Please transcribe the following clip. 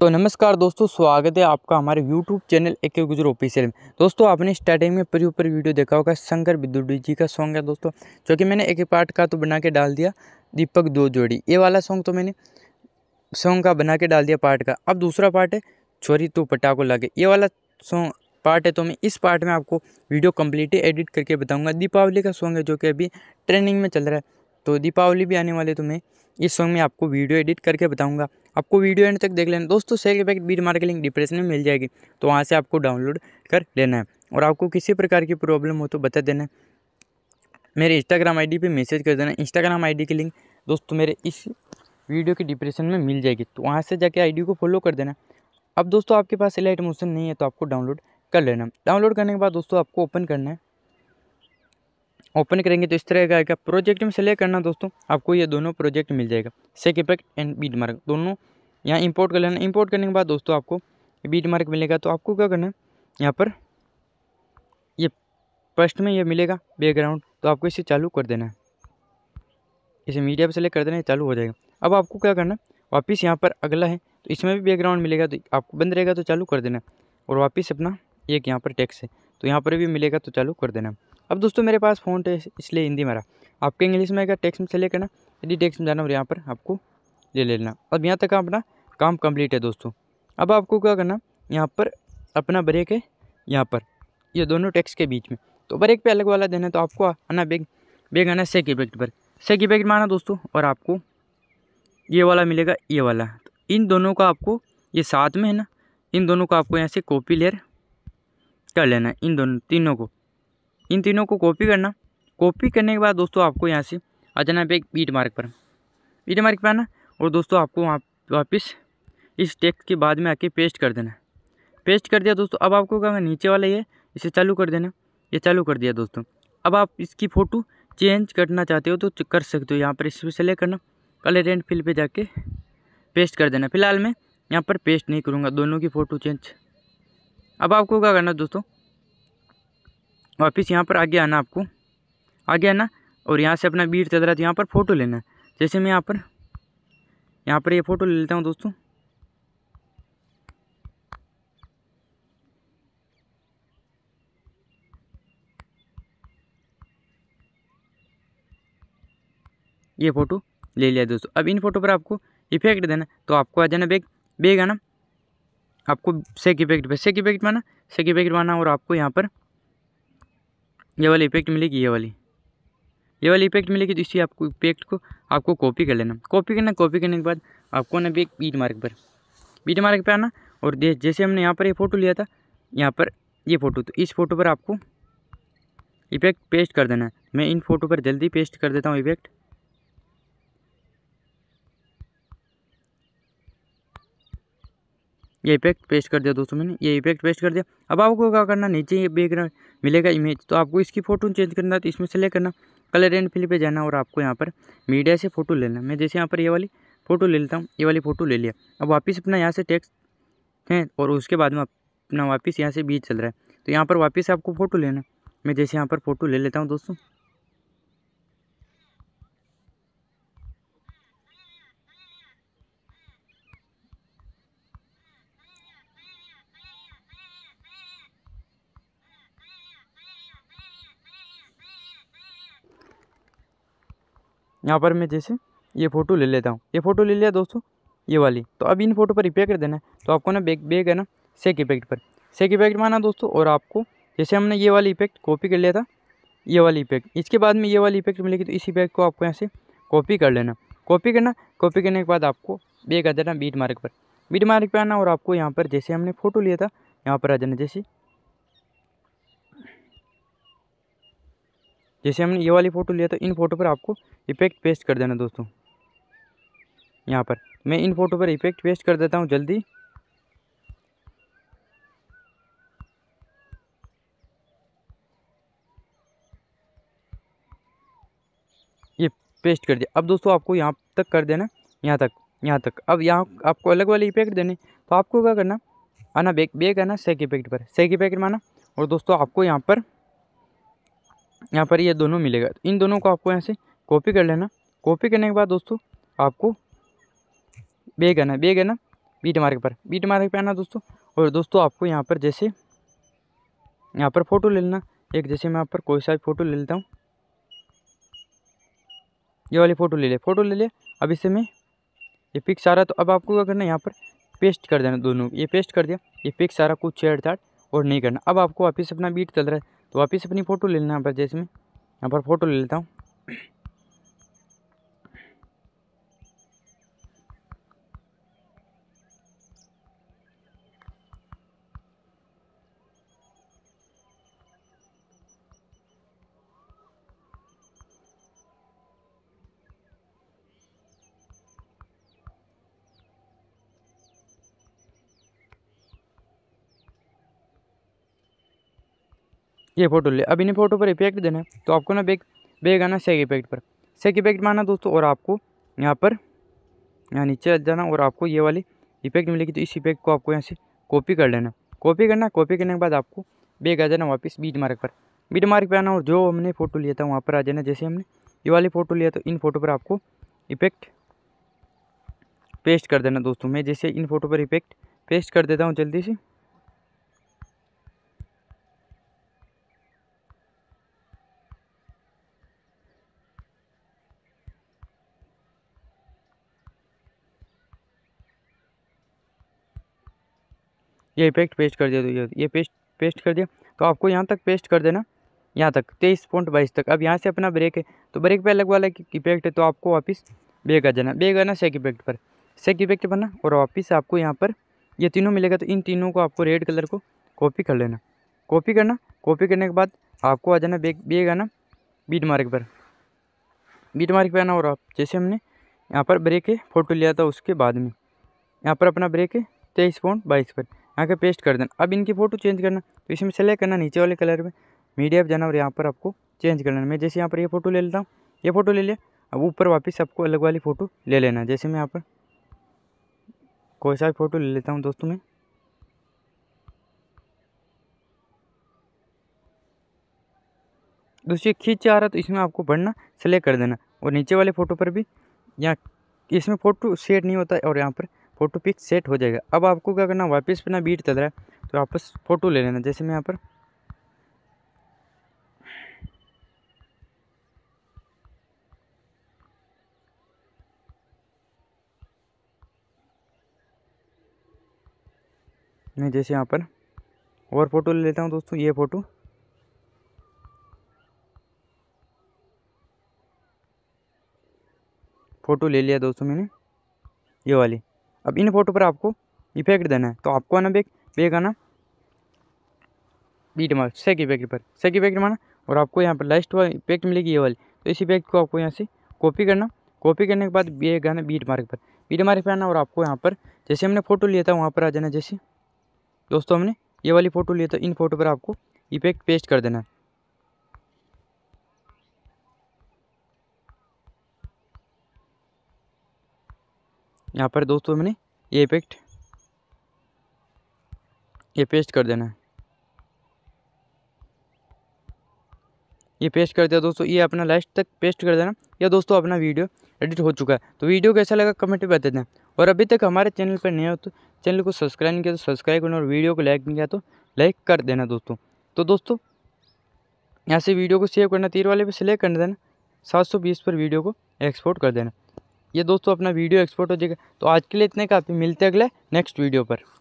तो नमस्कार दोस्तों स्वागत है आपका हमारे YouTube चैनल एक गुजर ऑफिशियल में दोस्तों आपने स्टार्टिंग में परी ऊपर वीडियो देखा होगा शंकर विद्युडी जी का सॉन्ग है दोस्तों जो कि मैंने एक पार्ट का तो बना के डाल दिया दीपक दो जोड़ी ये वाला सॉन्ग तो मैंने सॉन्ग का बना के डाल दिया पार्ट का अब दूसरा पार्ट है छोरी तो पटाखो लगे ये वाला सॉन्ग पार्ट है तो मैं इस पार्ट में आपको वीडियो कम्प्लीट एडिट करके बताऊँगा दीपावली का सॉन्ग है जो कि अभी ट्रेंडिंग में चल रहा है तो दीपावली भी आने वाले तो मैं इस सॉन्ग में आपको वीडियो एडिट करके बताऊँगा आपको वीडियो एंड तक देख लेना दोस्तों सेल के packet beat market link depression में मिल जाएगी तो वहाँ से आपको डाउनलोड कर लेना है और आपको किसी प्रकार की प्रॉब्लम हो तो बता देना है मेरे इंस्टाग्राम आई डी मैसेज कर देना इंस्टाग्राम आई की लिंक दोस्तों मेरे इस वीडियो के डिप्रेशन में मिल जाएगी तो वहाँ से जाके आई को फॉलो कर देना अब दोस्तों आपके पास एलाइट मोशन नहीं है तो आपको डाउनलोड कर लेना डाउनलोड करने के बाद दोस्तों आपको ओपन करना है ओपन करेंगे तो इस तरह का आएगा प्रोजेक्ट में सेलेक्ट करना दोस्तों आपको ये दोनों प्रोजेक्ट मिल जाएगा सेक इफेक्ट एंड बीट मार्क दोनों यहाँ इंपोर्ट कर लेना इंपोर्ट करने के बाद दोस्तों आपको बीट मार्क मिलेगा तो आपको क्या करना है यहाँ पर ये फर्स्ट में ये मिलेगा बैकग्राउंड तो आपको इसे चालू कर देना है इसे मीडिया पर सेलेक्ट कर देना है चालू हो जाएगा अब आपको क्या करना है वापस यहाँ पर अगला है तो इसमें भी बैकग्राउंड मिलेगा तो आपको बंद रहेगा तो चालू कर देना और वापस अपना एक यहाँ पर टैक्स है तो यहाँ पर भी मिलेगा तो चालू कर देना अब दोस्तों मेरे पास फोन है इसलिए हिंदी मेरा आपके इंग्लिश में आएगा टेक्स्ट में सेलेक्ट करना यदि टेक्स्ट में जाना और यहाँ पर आपको ले लेना अब यहाँ तक अपना काम कंप्लीट है दोस्तों अब आपको क्या करना यहाँ पर अपना ब्रेक है यहाँ पर ये यह दोनों टेक्स के बीच में तो ब्रेक पे अलग वाला देना तो आपको आना बेग बेग आना सेक इफेक्ट पर सेक इफेक्ट में आना दोस्तों और आपको ये वाला मिलेगा ये वाला तो इन दोनों का आपको ये साथ में है ना इन दोनों को आपको यहाँ से कॉपी लेयर कर लेना इन दोनों तीनों को इन तीनों को कॉपी करना कॉपी करने के बाद दोस्तों आपको यहाँ से आ जाना पे एक बीट मार्क पर बीट मार्क पर आना और दोस्तों आपको वहाँ वापस इस टेक्स्ट के बाद में आके पेस्ट कर देना पेस्ट कर दिया दोस्तों अब आपको क्या नीचे वाला ये इसे चालू कर देना ये चालू कर दिया दोस्तों अब आप इसकी फ़ोटो चेंज करना चाहते हो तो कर सकते हो यहाँ पर इस पर सेलेक्ट करना कलर एंड फिल पे जाके पेस्ट कर देना फिलहाल मैं यहाँ पर पेस्ट नहीं करूँगा दोनों की फ़ोटो चेंज अब आपको क्या करना दोस्तों वापस यहाँ पर आगे आना आपको आगे आना और यहाँ से अपना बीट चल रहा तो यहाँ पर फ़ोटो लेना है जैसे मैं यहाँ पर यहाँ पर ये यह फ़ोटो ले लेता हूँ दोस्तों ये फ़ोटो ले लिया दोस्तों अब इन फोटो पर आपको इफेक्ट देना तो आपको आ जाना बैग बैग आना आपको सेक इफेक्ट पर सेक इफेक्ट माना सेक इफेक्ट माना और आपको यहाँ पर ये वाली इफेक्ट मिलेगी ये वाली ये वाली इफेक्ट मिलेगी तो इसी आपको इफेक्ट को आपको कॉपी कर लेना कॉपी करना कॉपी करने के बाद आपको ना एक बीट मार्क पर बीट मार्क पर आना और जैसे हमने यहाँ पर ये फ़ोटो लिया था यहाँ पर ये फ़ोटो तो इस फ़ोटो पर आपको इफेक्ट पेस्ट कर देना है मैं इन फ़ोटो पर जल्दी पेस्ट कर देता हूँ इफेक्ट ये इफेक्ट पेस्ट कर दिया दोस्तों मैंने ये इफेक्ट पेस्ट कर दिया अब आपको क्या करना नीचे ये बैकग्राउंड मिलेगा इमेज तो आपको इसकी फ़ोटो चेंज करना है तो इसमें सेलेक्ट करना कलर एंड फिल पे जाना और आपको यहाँ पर मीडिया से फ़ोटो लेना मैं जैसे यहाँ पर ये वाली फ़ोटो ले लेता हूँ ये वाली फ़ोटो ले लिया अब वापस अपना यहाँ से टेक्स्ट है और उसके बाद में अपना वापस यहाँ से बीच चल रहा है तो यहाँ पर वापस आपको फ़ोटो लेना मैं जैसे यहाँ पर फ़ोटो ले लेता हूँ दोस्तों यहाँ पर मैं जैसे ये फ़ोटो ले लेता हूँ ये फ़ोटो ले लिया दोस्तों ये वाली तो अब इन फोटो पर रिपेयर कर देना है तो आपको ना बेग बेग है ना सेक इफेक्ट पर सेक इफेक्ट माना दोस्तों और आपको जैसे हमने ये वाली इफेक्ट कॉपी कर लिया था ये वाली इफेक्ट इसके बाद में ये वाली इफेक्ट मिलेगी तो इस इफेक्ट को आपको यहाँ से कॉपी कर लेना कॉपी करना कॉपी करने के बाद आपको बेग आ जाना बीट मार्क पर बीट मार्क पर आना और आपको यहाँ पर जैसे हमने फ़ोटो लिया था यहाँ पर आ जाना जैसे जैसे हमने ये वाली फ़ोटो लिया तो इन फ़ोटो पर आपको इफेक्ट पेस्ट कर देना दोस्तों यहाँ पर मैं इन फ़ोटो पर इफेक्ट पेस्ट कर देता हूँ जल्दी ये पेस्ट कर दिया अब दोस्तों आपको यहाँ तक कर देना यहाँ तक यहाँ तक अब यहाँ आपको अलग वाले इफेक्ट देने तो आपको क्या करना आना बेक बेक आना सेक इफेक्ट पर सेक इफेक्ट माना और दोस्तों आपको यहाँ पर यहाँ पर ये दोनों मिलेगा तो इन दोनों को आपको यहाँ से कॉपी कर लेना कॉपी करने के बाद दोस्तों आपको बेग आना बेग आना बीट मार्क पर बीट मार्क पर आना दोस्तों और दोस्तों आपको यहाँ पर जैसे यहाँ पर फ़ोटो ले लेना एक जैसे मैं यहाँ पर कोई सा भी फ़ोटो ले लेता हूँ ये वाली फ़ोटो ले ले फ़ोटो ले ले अब इसे मैं ये पिक्स आ रहा तो अब आपको क्या करना है यहाँ पर पेस्ट कर देना दोनों ये पेस्ट कर दिया ये पिक्स सारा कुछ छेड़छाड़ और नहीं करना अब आपको वापिस अपना बीट चल रहा है तो वापिस अपनी फ़ोटो ले लेना यहाँ पर जैसे मैं यहाँ पर फ़ोटो ले लेता हूँ ये फोटो ले अब इन्हें फोटो पर इफेक्ट देना है तो आपको ना बैग बैग आना सेक इफेक्ट पर सेक इफेक्ट में आना दोस्तों और आपको यहाँ पर यहाँ नीचे जाना और आपको ये वाली इफेक्ट मिलेगी तो इस इफेक्ट को आपको यहाँ से कॉपी कर लेना कॉपी करना कॉपी करने के बाद आपको बैग आ जाना वापस बीट मार्क पर बीट मार्क पर आना और जो हमने फ़ोटो लिया था वहाँ पर आ जाना जैसे हमने ये वाली फ़ोटो लिया तो इन फोटो पर आपको इफेक्ट पेस्ट कर देना दोस्तों मैं जैसे इन फोटो पर इफेक्ट पेस्ट कर देता हूँ जल्दी से ये इफेक्ट पेस्ट कर दिया तो ये ये पेस्ट पेस्ट कर दिया तो आपको यहाँ तक पेस्ट कर देना यहाँ तक तेईस पॉइंट बाईस तक अब यहाँ से अपना ब्रेक है तो ब्रेक पे अलग वाला इफेक्ट है तो आपको वापस बेग आ जाना बेग आना सेक इफेक्ट पर सेक इफेक्ट बनना और वापस आपको यहाँ पर ये तीनों मिलेगा तो इन तीनों को आपको रेड कलर को कॉपी कर लेना कॉपी करना कॉपी करने के बाद आपको आ जाना बेग बेग आना बीट मार्क पर बीट मार्क पर आना और आप जैसे हमने यहाँ पर ब्रेक है फ़ोटो लिया था उसके बाद में यहाँ पर अपना ब्रेक है तेईस पॉइंट बाईस पर आगे पेस्ट कर देना अब इनकी फ़ोटो चेंज करना तो इसमें सेलेक्ट करना नीचे वाले कलर में मीडिया जाना और यहाँ पर आपको चेंज करना मैं जैसे यहाँ पर ये फ़ोटो ले लेता हूँ ये फ़ोटो ले लिया अब ऊपर वापस आपको अलग वाली फ़ोटो ले लेना जैसे मैं यहाँ पर कोई सा फ़ोटो ले लेता हूँ दोस्तों मैं दूसरी खींच आ रहा तो इसमें आपको बढ़ना सेलेक्ट कर देना और नीचे वाले फ़ोटो पर भी यहाँ इसमें फ़ोटो सेट नहीं होता और यहाँ पर फ़ोटो पिक सेट हो जाएगा अब आपको क्या करना वापस अपना बीट चल रहा है तो वापस फ़ोटो ले लेना जैसे मैं यहाँ पर मैं जैसे यहाँ पर और फ़ोटो ले लेता हूँ दोस्तों ये फ़ोटो फ़ोटो ले लिया दोस्तों मैंने ये वाली अब इन फोटो पर आपको इफेक्ट देना है तो आपको आना बेग बेग आना बीट मार सेक इफेक्ट पर सेक इफेक्ट माना और आपको यहाँ पर लास्ट इफेक्ट मिलेगी ये वाली तो इस इफेक्ट को आपको यहाँ से कॉपी करना कॉपी करने के बाद ये गाना बीट मार्क पर बीट मार्क पर आना और आपको यहाँ पर जैसे हमने फ़ोटो लिया था वहाँ पर आ जाना जैसे दोस्तों हमने ये वाली फ़ोटो लिया था इन फोटो पर आपको इफेक्ट पेस्ट कर देना है यहाँ पर दोस्तों मैंने ये इफेक्ट ये पेस्ट कर देना है ये पेस्ट कर दिया दोस्तों ये अपना लास्ट तक पेस्ट कर देना या दोस्तों अपना वीडियो एडिट हो चुका है तो वीडियो कैसा लगा कमेंट में बता देना और अभी तक हमारे चैनल पर नया हो तो चैनल को सब्सक्राइब नहीं किया तो सब्सक्राइब करना और वीडियो को लाइक नहीं किया तो लाइक कर देना दोस्तों तो दोस्तों यहाँ से वीडियो को सेव करना तीर वाले पर सिलेक्ट कर देना सात सौ बीस पर वीडियो को एक्सपोर्ट कर देना ये दोस्तों अपना वीडियो एक्सपोर्ट हो जाएगा तो आज के लिए इतने काफ़ी मिलते अगले नेक्स्ट वीडियो पर